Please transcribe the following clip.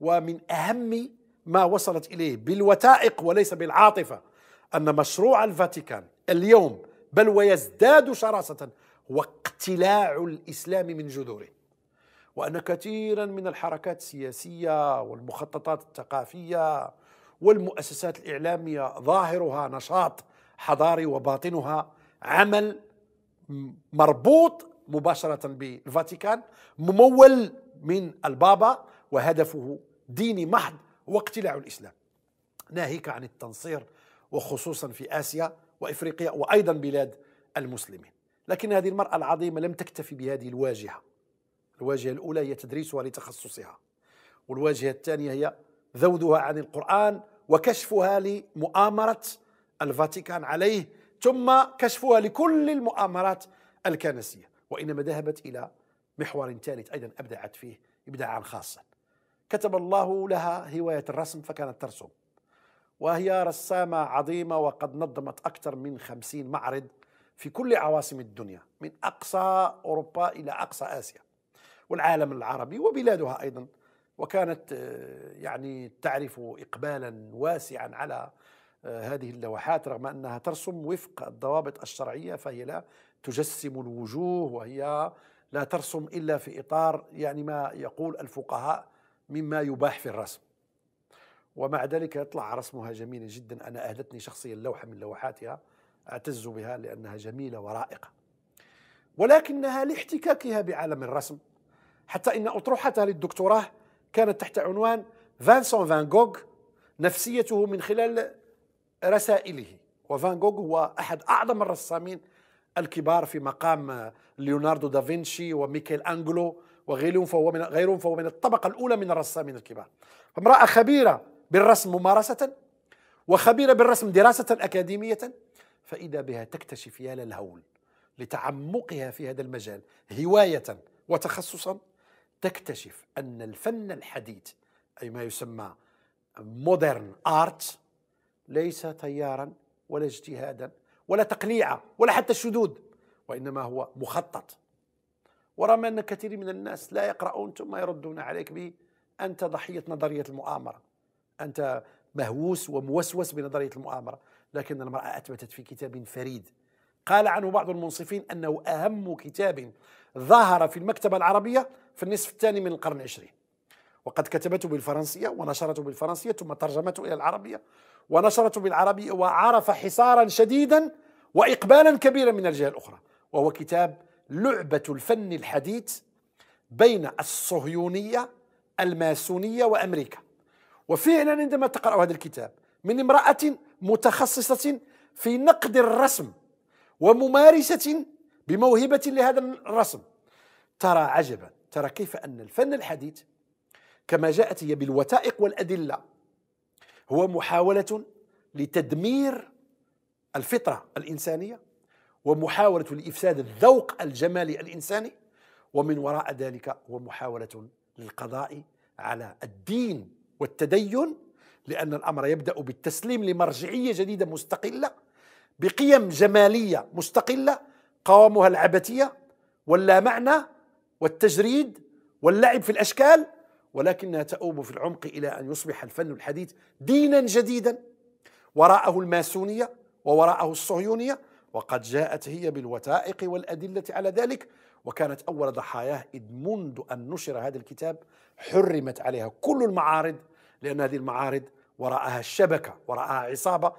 ومن أهم ما وصلت إليه بالوثائق وليس بالعاطفة أن مشروع الفاتيكان اليوم بل ويزداد شراسة هو اقتلاع الإسلام من جذوره وأن كثيرا من الحركات السياسية والمخططات الثقافية والمؤسسات الإعلامية ظاهرها نشاط حضاري وباطنها عمل مربوط مباشرة بالفاتيكان ممول من البابا وهدفه ديني محض واقتلاع الاسلام ناهيك عن التنصير وخصوصا في اسيا وافريقيا وايضا بلاد المسلمين لكن هذه المراه العظيمه لم تكتفي بهذه الواجهه الواجهه الاولى هي تدريسها لتخصصها والواجهه الثانيه هي ذودها عن القران وكشفها لمؤامره الفاتيكان عليه ثم كشفها لكل المؤامرات الكنسيه وانما ذهبت الى محور ثالث ايضا ابدعت فيه ابداعا خاصا كتب الله لها هواية الرسم فكانت ترسم وهي رسامة عظيمة وقد نظمت أكثر من خمسين معرض في كل عواصم الدنيا من أقصى أوروبا إلى أقصى آسيا والعالم العربي وبلادها أيضا وكانت آه، يعني تعرف إقبالا واسعا على آه، هذه اللوحات رغم أنها ترسم وفق الضوابط الشرعية فهي لا تجسم الوجوه وهي لا ترسم إلا في إطار يعني ما يقول الفقهاء مما يباح في الرسم ومع ذلك يطلع رسمها جميل جدا أنا أهدتني شخصيا لوحة من لوحاتها أعتز بها لأنها جميلة ورائقة ولكنها لاحتكاكها بعالم الرسم حتى إن أطروحتها للدكتوراه كانت تحت عنوان فانسون فان جوغ نفسيته من خلال رسائله وفان جوغ هو أحد أعظم الرسامين الكبار في مقام ليوناردو دافنشي وميكيل أنجلو وغيرهم فهو من غيرهم فهو من الطبقة الأولى من الرسامين الكبار امرأة خبيرة بالرسم ممارسة وخبيرة بالرسم دراسة أكاديمية فإذا بها تكتشف يا للهول لتعمقها في هذا المجال هواية وتخصصا تكتشف أن الفن الحديث أي ما يسمى مودرن آرت ليس تيارا ولا اجتهادا ولا تقليعة ولا حتى الشذوذ وإنما هو مخطط ورغم أن كثير من الناس لا يقرؤون ثم يردون عليك به أنت ضحية نظرية المؤامرة أنت مهووس وموسوس بنظرية المؤامرة لكن المرأة أثبتت في كتاب فريد قال عنه بعض المنصفين أنه أهم كتاب ظهر في المكتبة العربية في النصف الثاني من القرن العشرين وقد كتبته بالفرنسية ونشرته بالفرنسية ثم ترجمته إلى العربية ونشرته بالعربية وعرف حصارا شديدا وإقبالا كبيرا من الجهة الأخرى وهو كتاب لعبة الفن الحديث بين الصهيونية الماسونية وأمريكا وفعلا عندما تقرأ هذا الكتاب من امرأة متخصصة في نقد الرسم وممارسة بموهبة لهذا الرسم ترى عجبا ترى كيف أن الفن الحديث كما جاءت هي بالوثائق والأدلة هو محاولة لتدمير الفطرة الإنسانية ومحاولة لإفساد الذوق الجمالي الإنساني ومن وراء ذلك هو محاولة للقضاء على الدين والتدين لأن الأمر يبدأ بالتسليم لمرجعية جديدة مستقلة بقيم جمالية مستقلة قوامها العبثية واللا معنى والتجريد واللعب في الأشكال ولكنها تؤوب في العمق إلى أن يصبح الفن الحديث دينا جديدا وراءه الماسونية ووراءه الصهيونية وقد جاءت هي بالوثائق والأدلة على ذلك وكانت أول ضحاياه إذ منذ أن نشر هذا الكتاب حرمت عليها كل المعارض لأن هذه المعارض وراءها الشبكة وراءها عصابة